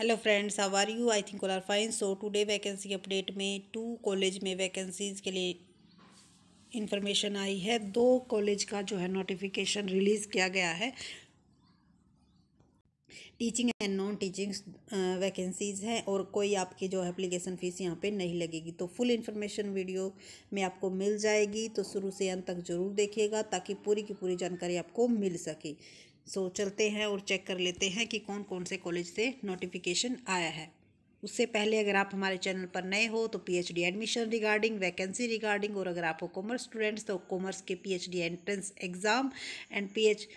hello friends how are you I think all are fine so today vacancy update में two college में vacancies के लिए information आई है दो कॉलेज का जो है नोटिफिकेशन रिलीज़ किया गया है teaching and non teaching vacancies हैं और कोई आपकी जो है एप्लीकेशन फ़ीस यहाँ पे नहीं लगेगी तो फुल इन्फॉर्मेशन वीडियो में आपको मिल जाएगी तो शुरू से अंत तक ज़रूर देखिएगा ताकि पूरी की पूरी जानकारी आपको मिल सके सो चलते हैं और चेक कर लेते हैं कि कौन कौन से कॉलेज से नोटिफिकेशन आया है उससे पहले अगर आप हमारे चैनल पर नए हो तो PhD admission regarding vacancy regarding और अगर आप हो कॉमर्स स्टूडेंट्स तो कॉमर्स के PhD entrance exam and PH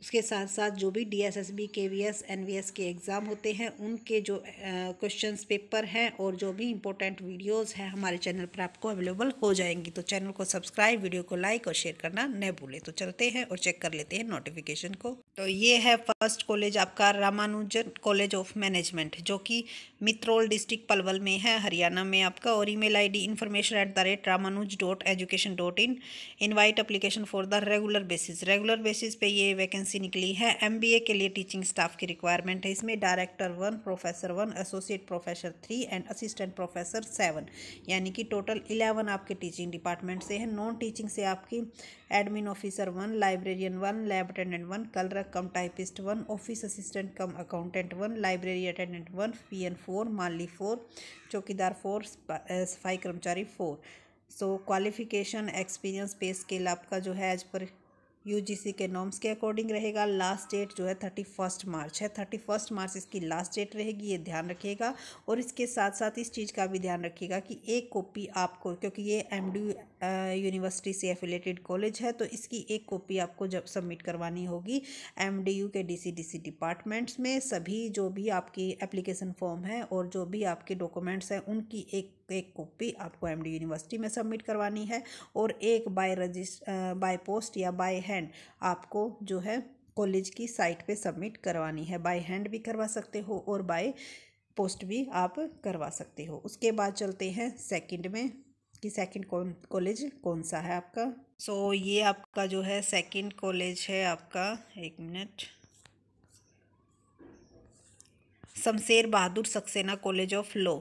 उसके साथ साथ जो भी D S S B K V S N V S के एग्ज़ाम होते हैं उनके जो क्वेश्चन पेपर हैं और जो भी इंपॉर्टेंट वीडियोस हैं हमारे चैनल पर आपको अवेलेबल हो जाएंगी तो चैनल को सब्सक्राइब वीडियो को लाइक और शेयर करना न भूलें तो चलते हैं और चेक कर लेते हैं नोटिफिकेशन को तो ये है फर्स्ट कॉलेज आपका रामानुजन कॉलेज ऑफ मैनेजमेंट जो कि मित्रोल डिस्ट्रिक्ट पलवल में है हरियाणा में आपका और email ID information at the rate Ramanuj dot education dot in invite application for the regular basis regular basis पे ये वैकेंसी वैकेंसी निकली है एमबीए के लिए टीचिंग स्टाफ की रिक्वायरमेंट है इसमें director one professor one associate professor three and assistant professor seven यानी कि टोटल इलेवन आपके टीचिंग डिपार्टमेंट से हैं नॉन टीचिंग से आपकी admin officer one librarian one lab attendant one clerk cum typist one office assistant cum accountant one library attendant one P N four माली four चौकीदार four eh, सफाई कर्मचारी four so qualification experience pay scale आपका जो है as per UGC के norms के according रहेगा लास्ट डेट जो है थर्टी फर्स्ट मार्च है थर्टी फर्स्ट मार्च इसकी लास्ट डेट रहेगी ये ध्यान रखिएगा और इसके साथ साथ इस चीज़ का भी ध्यान रखिएगा कि एक कॉपी आपको क्योंकि ये एम यूनिवर्सिटी से एफिलेटेड कॉलेज है तो इसकी एक कॉपी आपको जब सबमिट करवानी होगी एम के डी सी डिपार्टमेंट्स में सभी जो भी आपकी एप्लीकेशन फॉर्म है और जो भी आपके डॉक्यूमेंट्स हैं उनकी एक एक कॉपी आपको एमडी यूनिवर्सिटी में सबमिट करवानी है और एक बाय रजिस्ट बाय पोस्ट या बाय हैंड आपको जो है कॉलेज की साइट पे सबमिट करवानी है बाय हैंड भी करवा सकते हो और बाय पोस्ट भी आप करवा सकते हो उसके बाद चलते हैं सेकंड में कि सेकंड कौन कॉलेज कौन सा है आपका सो so, ये आपका जो है सेकंड कॉलेज है आपका एक minute Shamsher Bahadur Saxena college of law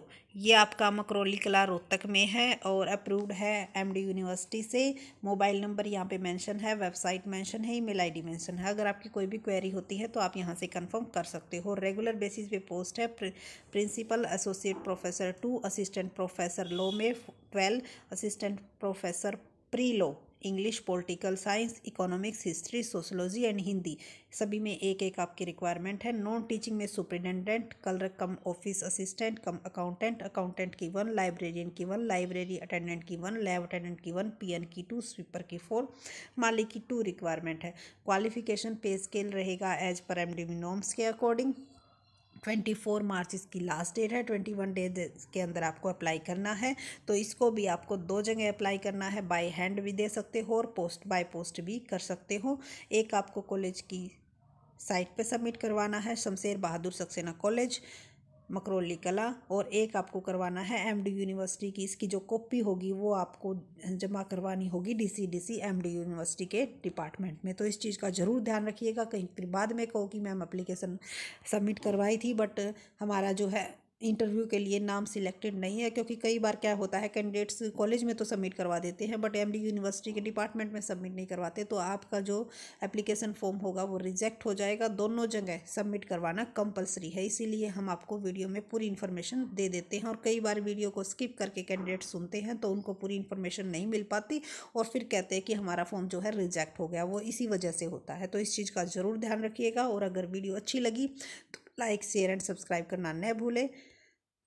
ये आपका मकरौली कला रोहतक में है और अप्रूव्ड है एमडी यूनिवर्सिटी से मोबाइल नंबर यहाँ पे मेंशन है वेबसाइट मेंशन है ईमेल आईडी मेंशन है अगर आपकी कोई भी क्वेरी होती है तो आप यहाँ से कंफर्म कर सकते हो रेगुलर बेसिस पे पोस्ट है principal associate professor two assistant professor law में twelve assistant professor pre law English political science economics history sociology and Hindi सभी में एक एक आपकी रिक्वायरमेंट है नॉन टीचिंग में superintendent clerk cum office assistant cum accountant accountant की वन लाइब्रेरियन की वन लाइब्रेरी अटेंडेंट की वन लैब अटेंडेंट की वन पीएन की टू स्वीपर की फोर माली की टू रिक्वायरमेंट है क्वालिफिकेशन पे स्केल रहेगा एज पर एम के अकॉर्डिंग ट्वेंटी फोर मार्च इसकी लास्ट डेट है ट्वेंटी वन डेज के अंदर आपको अप्लाई करना है तो इसको भी आपको दो जगह अप्लाई करना है बाय हैंड भी दे सकते हो और पोस्ट बाय पोस्ट भी कर सकते हो एक आपको कॉलेज की साइट पे सबमिट करवाना है शमशेर बहादुर सक्सेना कॉलेज मकरोली कला और एक आपको करवाना है एमडी यूनिवर्सिटी की इसकी जो कॉपी होगी वो आपको जमा करवानी होगी डीसीडीसी एमडी यूनिवर्सिटी के डिपार्टमेंट में तो इस चीज़ का ज़रूर ध्यान रखिएगा कहीं फिर बाद में कहो कि मैम अप्लीकेशन सबमिट करवाई थी बट हमारा जो है इंटरव्यू के लिए नाम सिलेक्टेड नहीं है क्योंकि कई बार क्या होता है कैंडिडेट्स कॉलेज में तो सबमिट करवा देते हैं बट एमडी यूनिवर्सिटी के डिपार्टमेंट में सबमिट नहीं करवाते तो आपका जो एप्लीकेशन फॉर्म होगा वो रिजेक्ट हो जाएगा दोनों जगह सबमिट करवाना कंपलसरी है इसीलिए हम आपको वीडियो में पूरी इन्फॉर्मेशन दे देते हैं और कई बार वीडियो को स्किप करके कैंडिडेट सुनते हैं तो उनको पूरी इन्फॉर्मेशन नहीं मिल पाती और फिर कहते हैं कि हमारा फॉर्म जो है रिजेक्ट हो गया वो इसी वजह से होता है तो इस चीज़ का ज़रूर ध्यान रखिएगा और अगर वीडियो अच्छी लगी तो लाइक शेयर एंड सब्सक्राइब करना न भूलें